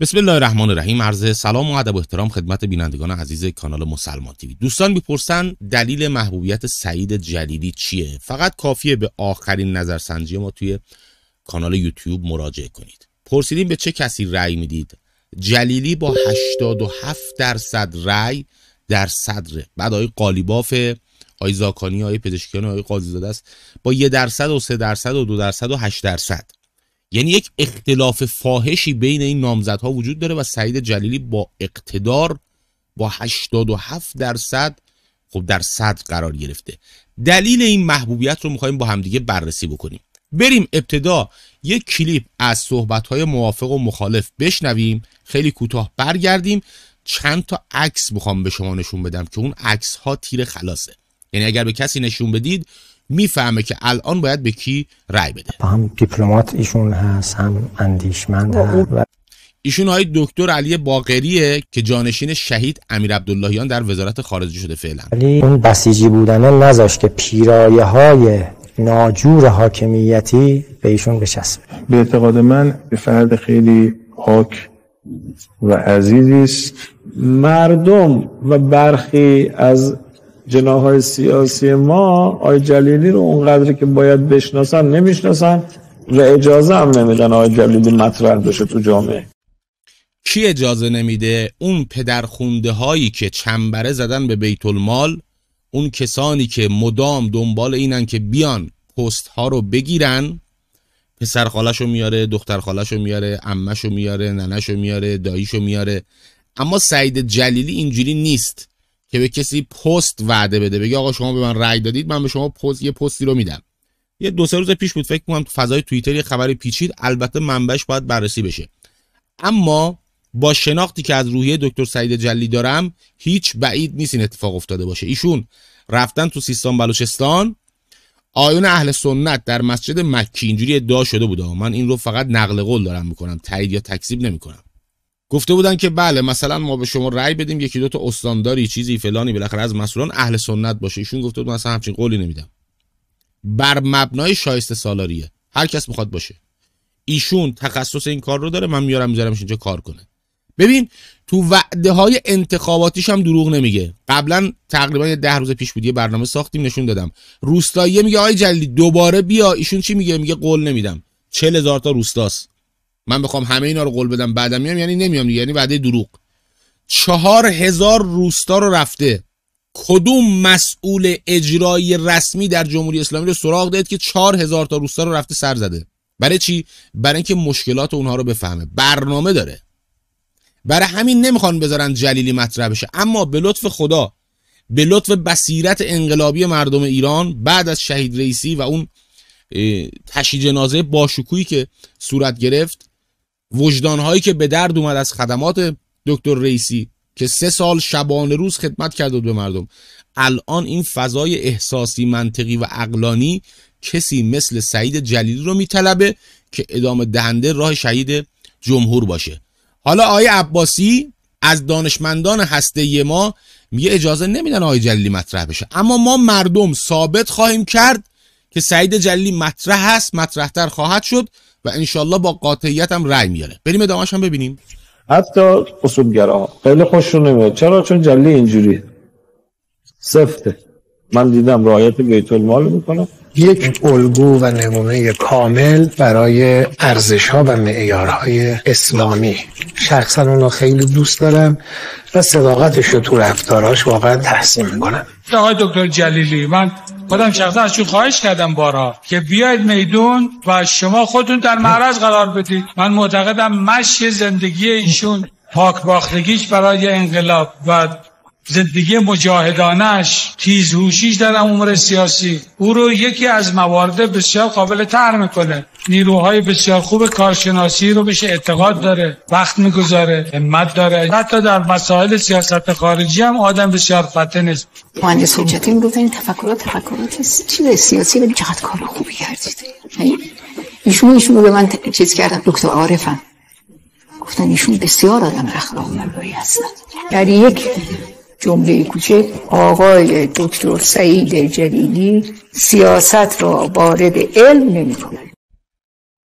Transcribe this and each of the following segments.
بسم الله الرحمن الرحیم عرض سلام و ادب و احترام خدمت بینندگان عزیز کانال مسلمان تیوی دوستان میپرسن دلیل محبوبیت سعید جلیلی چیه فقط کافیه به آخرین نظرسنجی ما توی کانال یوتیوب مراجعه کنید پرسیدیم به چه کسی رأی میدید جلیلی با 87 درصد رأی در صدره بعد آقای قالیباف آقای زاکانی آقای پزشکیان آقای زاده است با 1 درصد و 3 درصد و 2 درصد و 8 درصد یعنی یک اختلاف فاحشی بین این نامزدها وجود داره و سعید جلیلی با اقتدار با 87 درصد خب در صدر قرار گرفته دلیل این محبوبیت رو میخوایم با همدیگه بررسی بکنیم بریم ابتدا یک کلیپ از صحبتهای موافق و مخالف بشنویم خیلی کوتاه برگردیم چند تا عکس میخوام به شما نشون بدم که اون عکس ها تیر خلاصه یعنی اگر به کسی نشون بدید میفهمه که الان باید به کی رأی بده هم دیپلمات ایشون هست هم اندیشمند ایشون های دکتر علی باقریه که جانشین شهید امیر عبداللهیان در وزارت خارجه شده فعلا ولی اون بسیجی بودنه نذاشت که پیرایه های ناجور حاکمیتی به ایشون بچسبه به اعتقاد من به فرد خیلی پاک و عزیزی است مردم و برخی از جناهای سیاسی ما آی جلیلی رو اونقدر که باید بشناسن نمیشناسن و اجازه هم نمیدن آی جلیلی مطرح بشه تو جامعه کی اجازه نمیده اون پدرخونده هایی که چنبره زدن به بیت المال اون کسانی که مدام دنبال اینن که بیان پست ها رو بگیرن پسر رو میاره دختر خالشو میاره عمشو میاره ننشو میاره داییشو میاره اما سعید جلیلی اینجوری نیست که به کسی پست وعده بده بگه آقا شما به من رأی دادید من به شما پست یه پستی رو میدم یه دو سه روز پیش بود فکر کنم تو فضای توییتر یه خبری پیچید البته منبعش باید بررسی بشه اما با شناختی که از روحیه دکتر سعید جلی دارم هیچ بعید نیست این اتفاق افتاده باشه ایشون رفتن تو سیستان بلوچستان آیون اهل سنت در مسجد مکی اینجوری ادعا شده بوده من این رو فقط نقل قول دارم میکنم تایید یا تکذیب نمیکنم گفته بودن که بله مثلا ما به شما رأی بدیم یکی دو تا استانداری چیزی فلانی بالاخره از مسئولان اهل سنت باشه ایشون گفته بود مثلا همچین قولی نمیدم بر مبنای شایسته سالاریه هر کس میخواد باشه ایشون تخصص این کار رو داره من میارم میذارمش اینجا کار کنه ببین تو وعده های انتخاباتیش هم دروغ نمیگه قبلا تقریبا یه ده روز پیش بود یه برنامه ساختیم نشون دادم روستایی میگه آقای دوباره بیا ایشون چی میگه میگه قول نمیدم 40000 تا روستاست من بخوام همه اینا رو قول بدم بعد میام یعنی نمیام یعنی وعده دروغ چهار هزار روستا رو رفته کدوم مسئول اجرایی رسمی در جمهوری اسلامی رو سراغ داد که چهار هزار تا روستا رو رفته سر زده برای چی برای اینکه مشکلات اونها رو بفهمه برنامه داره برای همین نمیخوان بذارن جلیلی مطرح بشه اما به لطف خدا به لطف بصیرت انقلابی مردم ایران بعد از شهید رئیسی و اون تشییع جنازه باشکویی که صورت گرفت هایی که به درد اومد از خدمات دکتر رئیسی که سه سال شبان روز خدمت کرد به مردم الان این فضای احساسی منطقی و اقلانی کسی مثل سعید جلیلی رو میطلبه که ادامه دهنده راه شهید جمهور باشه حالا آقای عباسی از دانشمندان هسته ما میگه اجازه نمیدن آقای جلیلی مطرح بشه اما ما مردم ثابت خواهیم کرد که سعید جلیلی مطرح هست مطرحتر خواهد شد و انشالله با قاطعیت هم رأی میاره بریم ادامهش هم ببینیم حتی ها خیلی رو نمیاد چرا چون جلی اینجوری سفته من دیدم رعایت بیت المال میکنم یک الگو و نمونه کامل برای ارزش ها و های اسلامی شخصا اون خیلی دوست دارم و صداقتش رو تو رفتاراش واقعا تحسین میکنم آقای دکتر جلیلی من خودم شخصا ازشون خواهش کردم بارا که بیاید میدون و شما خودتون در معرض قرار بدید من معتقدم مشی زندگی ایشون پاک باختگیش برای انقلاب و زندگی مجاهدانش تیزهوشیش در امور سیاسی او رو یکی از موارد بسیار قابل تر میکنه نیروهای بسیار خوب کارشناسی رو بشه اعتقاد داره وقت میگذاره همت داره حتی در مسائل سیاست خارجی هم آدم بسیار فته نیست مهندس حجتی میگفت این تفکرات تفکرات چیز سیاسی به چقدر کار خوبی کردید یعنی ایشون ایشون به من چیز کردم دکتر عارفم گفتن ایشون بسیار آدم اخلاق ملایی هستن در یعنی یک جمله کوچک آقای دکتر سعید جلیلی سیاست را وارد علم نمیکنه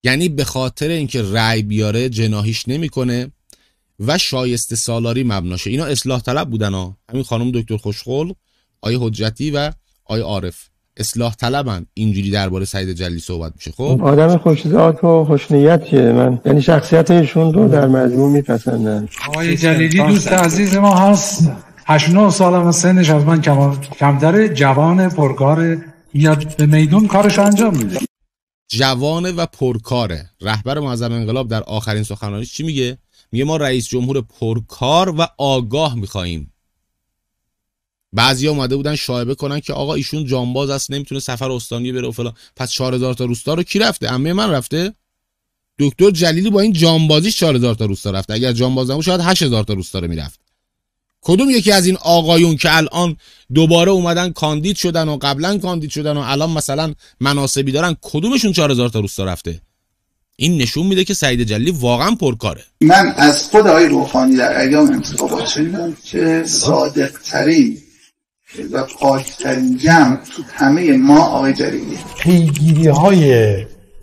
یعنی به خاطر اینکه رأی بیاره جناهیش نمیکنه و شایسته سالاری مبناشه اینا اصلاح طلب بودن ها همین خانم دکتر خوشخل آیه حجتی و آیه عارف اصلاح طلبن اینجوری درباره سعید جلی صحبت میشه خب آدم ذات و خوشنیتیه من یعنی شخصیت ایشون رو در مجموع میپسندن آقای جلیلی دوست عزیز ما هست 89 سالم و سنش از من کمتر جوان پرکار میاد به میدون کارش انجام میده جوان و پرکاره رهبر معظم انقلاب در آخرین سخنرانیش چی میگه میگه ما رئیس جمهور پرکار و آگاه میخواییم بعضی اومده بودن شایبه کنن که آقا ایشون جانباز است نمیتونه سفر استانی بره و فلان پس 4000 تا روستا رو کی رفته عمه من رفته دکتر جلیلی با این جانبازیش 4000 تا روستا رفته اگر جانباز نبود شاید 8000 تا روستا رو میرفت کدوم یکی از این آقایون که الان دوباره اومدن کاندید شدن و قبلا کاندید شدن و الان مثلا مناسبی دارن کدومشون 4000 تا روستا رفته این نشون میده که سعید جلی واقعا پرکاره من از خود آقای روحانی در ایام انتخابات شنیدم که صادق ترین و پاکترین جمع تو همه ما آقای جلیلی پیگیری های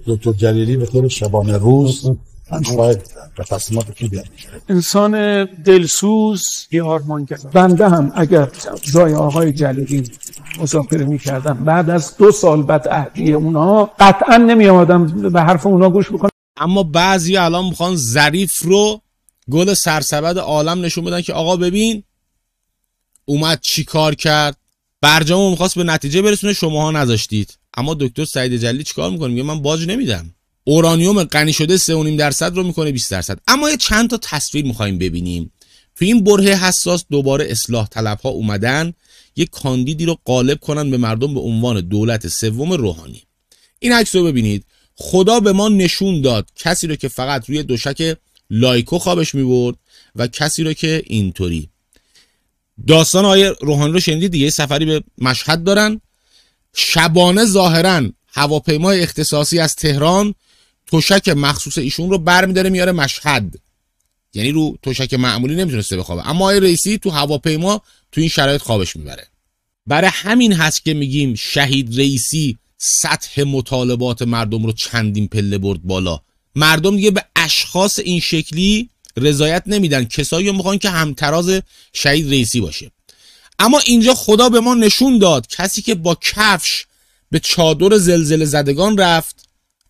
دکتر جلیلی به طور شبانه روز انسان دلسوز یه بنده هم اگر جای آقای جلیلی مذاکره می کردم بعد از دو سال بعد عهدی اونا قطعا نمی آمدم به حرف اونا گوش بکنم اما بعضی الان میخوان ظریف رو گل سرسبد عالم نشون بدن که آقا ببین اومد چی کار کرد برجامو میخواست به نتیجه برسونه شماها نذاشتید اما دکتر سعید جلی چیکار میکنه میگه من باج نمیدم اورانیوم غنی شده 3.5 درصد رو میکنه 20 درصد اما یه چند تا تصویر میخوایم ببینیم تو این بره حساس دوباره اصلاح طلب ها اومدن یه کاندیدی رو غالب کنن به مردم به عنوان دولت سوم روحانی این عکس رو ببینید خدا به ما نشون داد کسی رو که فقط روی دوشک لایکو خوابش میبرد و کسی رو که اینطوری داستان آیه روحانی رو شنیدید دیگه سفری به مشهد دارن شبانه ظاهرا هواپیمای اختصاصی از تهران تشک مخصوص ایشون رو برمیداره میاره مشهد یعنی رو تشک معمولی نمیتونسته بخوابه اما آقای رئیسی تو هواپیما تو این شرایط خوابش میبره برای همین هست که میگیم شهید رئیسی سطح مطالبات مردم رو چندین پله برد بالا مردم دیگه به اشخاص این شکلی رضایت نمیدن کسایی رو میخوان که همتراز شهید رئیسی باشه اما اینجا خدا به ما نشون داد کسی که با کفش به چادر زلزله زدگان رفت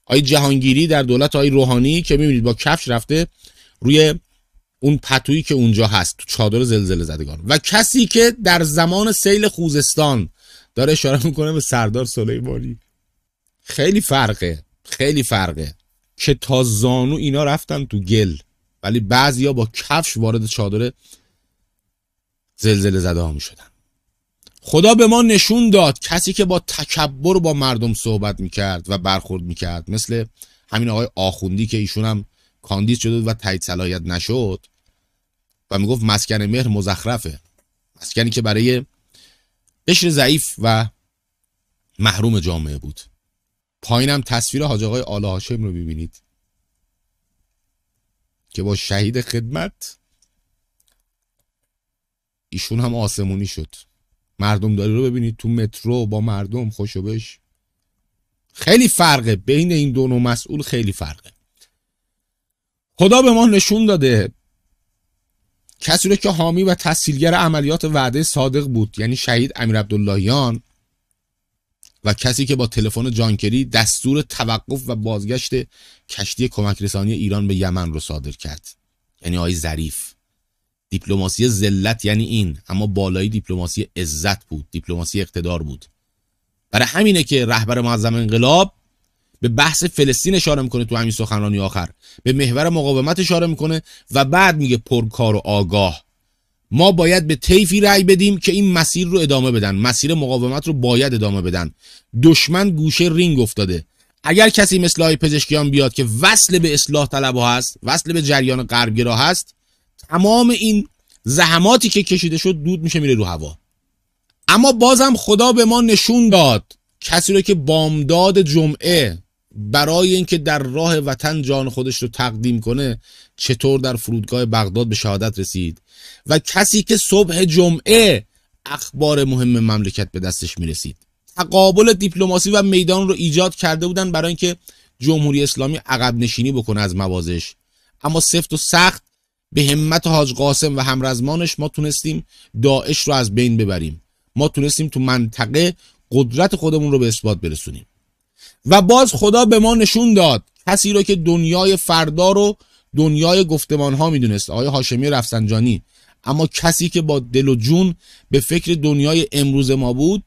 آی جهانگیری در دولت آی روحانی که میبینید با کفش رفته روی اون پتویی که اونجا هست تو چادر زلزله زدگان و کسی که در زمان سیل خوزستان داره اشاره میکنه به سردار سلیمانی خیلی فرقه خیلی فرقه که تا زانو اینا رفتن تو گل ولی بعضیا با کفش وارد چادر زلزله زده ها می خدا به ما نشون داد کسی که با تکبر با مردم صحبت میکرد و برخورد میکرد مثل همین آقای آخوندی که ایشون هم کاندید شده و تایید صلاحیت نشد و میگفت مسکن مهر مزخرفه مسکنی که برای قشر ضعیف و محروم جامعه بود پایینم تصویر حاج آقای آل هاشم رو ببینید که با شهید خدمت ایشون هم آسمونی شد مردم داری رو ببینید تو مترو با مردم بش خیلی فرقه بین این دو نوع مسئول خیلی فرقه خدا به ما نشون داده کسی رو که حامی و تسهیلگر عملیات وعده صادق بود یعنی شهید امیر عبداللهیان و کسی که با تلفن جانکری دستور توقف و بازگشت کشتی کمک رسانی ایران به یمن رو صادر کرد یعنی آی ظریف دیپلماسی ذلت یعنی این اما بالایی دیپلماسی عزت بود دیپلماسی اقتدار بود برای همینه که رهبر معظم انقلاب به بحث فلسطین اشاره میکنه تو همین سخنرانی آخر به محور مقاومت اشاره میکنه و بعد میگه پرکار و آگاه ما باید به طیفی رأی بدیم که این مسیر رو ادامه بدن مسیر مقاومت رو باید ادامه بدن دشمن گوشه رینگ افتاده اگر کسی مثل های پزشکیان بیاد که وصل به اصلاح طلب هست وصل به جریان غربگرا هست تمام این زحماتی که کشیده شد دود میشه میره رو هوا اما بازم خدا به ما نشون داد کسی رو که بامداد جمعه برای اینکه در راه وطن جان خودش رو تقدیم کنه چطور در فرودگاه بغداد به شهادت رسید و کسی که صبح جمعه اخبار مهم مملکت به دستش میرسید تقابل دیپلماسی و میدان رو ایجاد کرده بودن برای اینکه جمهوری اسلامی عقب نشینی بکنه از موازش اما سفت و سخت به همت حاج قاسم و همرزمانش ما تونستیم داعش رو از بین ببریم ما تونستیم تو منطقه قدرت خودمون رو به اثبات برسونیم و باز خدا به ما نشون داد کسی رو که دنیای فردا رو دنیای گفتمان ها میدونست آقای هاشمی رفسنجانی اما کسی که با دل و جون به فکر دنیای امروز ما بود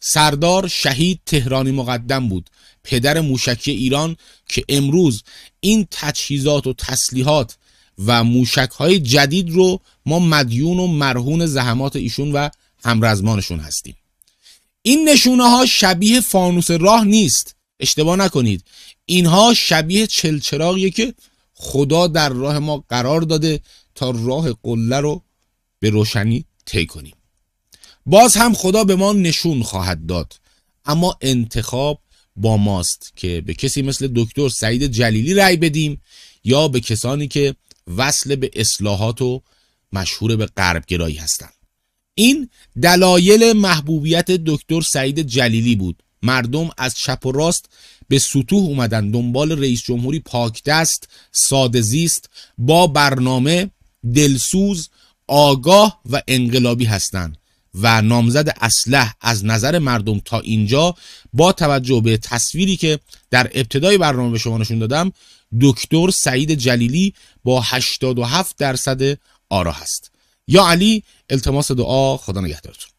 سردار شهید تهرانی مقدم بود پدر موشکی ایران که امروز این تجهیزات و تسلیحات و موشک های جدید رو ما مدیون و مرهون زحمات ایشون و همرزمانشون هستیم این نشونه ها شبیه فانوس راه نیست اشتباه نکنید اینها شبیه چلچراغیه که خدا در راه ما قرار داده تا راه قله رو به روشنی طی کنیم باز هم خدا به ما نشون خواهد داد اما انتخاب با ماست که به کسی مثل دکتر سعید جلیلی رأی بدیم یا به کسانی که وصل به اصلاحات و مشهور به غربگرایی هستند این دلایل محبوبیت دکتر سعید جلیلی بود مردم از چپ و راست به سطوح اومدن دنبال رئیس جمهوری پاکدست ساده زیست با برنامه دلسوز آگاه و انقلابی هستند و نامزد اصلح از نظر مردم تا اینجا با توجه به تصویری که در ابتدای برنامه به شما نشون دادم دکتر سعید جلیلی با 87 درصد آرا هست یا علی التماس دعا خدا نگهدارتون